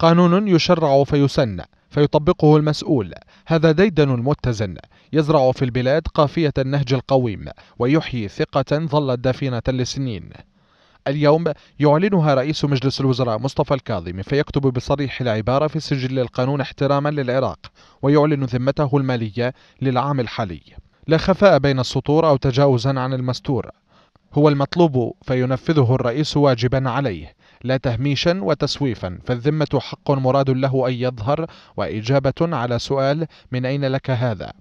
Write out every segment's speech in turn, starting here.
قانون يشرع فيسن فيطبقه المسؤول هذا ديدن متزن يزرع في البلاد قافية النهج القويم ويحيي ثقة ظلت دافنة لسنين اليوم يعلنها رئيس مجلس الوزراء مصطفى الكاظمي فيكتب بصريح العبارة في سجل القانون احتراما للعراق ويعلن ذمته المالية للعام الحالي لا خفاء بين السطور أو تجاوزا عن المستور هو المطلوب فينفذه الرئيس واجبا عليه لا تهميشا وتسويفا فالذمة حق مراد له أن يظهر وإجابة على سؤال من أين لك هذا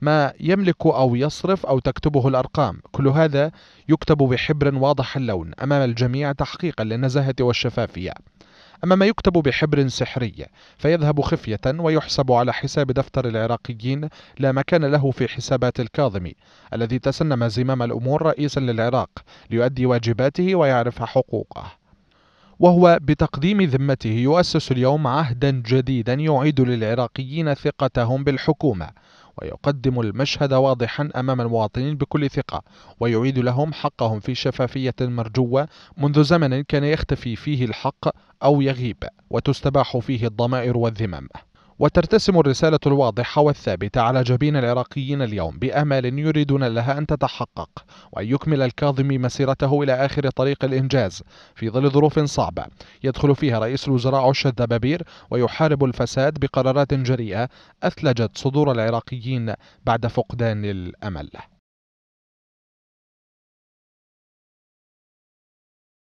ما يملك أو يصرف أو تكتبه الأرقام كل هذا يكتب بحبر واضح اللون أمام الجميع تحقيقا للنزاهة والشفافية أما ما يكتب بحبر سحري فيذهب خفية ويحسب على حساب دفتر العراقيين لا مكان له في حسابات الكاظمي الذي تسنم زمام الأمور رئيسا للعراق ليؤدي واجباته ويعرف حقوقه وهو بتقديم ذمته يؤسس اليوم عهدا جديدا يعيد للعراقيين ثقتهم بالحكومة ويقدم المشهد واضحا أمام المواطنين بكل ثقة ويعيد لهم حقهم في شفافية مرجوة منذ زمن كان يختفي فيه الحق أو يغيب وتستباح فيه الضمائر والذمم وترتسم الرسالة الواضحة والثابتة على جبين العراقيين اليوم بأمال يريدون لها أن تتحقق وأن يكمل الكاظمي مسيرته إلى آخر طريق الإنجاز في ظل ظروف صعبة يدخل فيها رئيس الوزراء عش الدبابير ويحارب الفساد بقرارات جريئة أثلجت صدور العراقيين بعد فقدان الأمل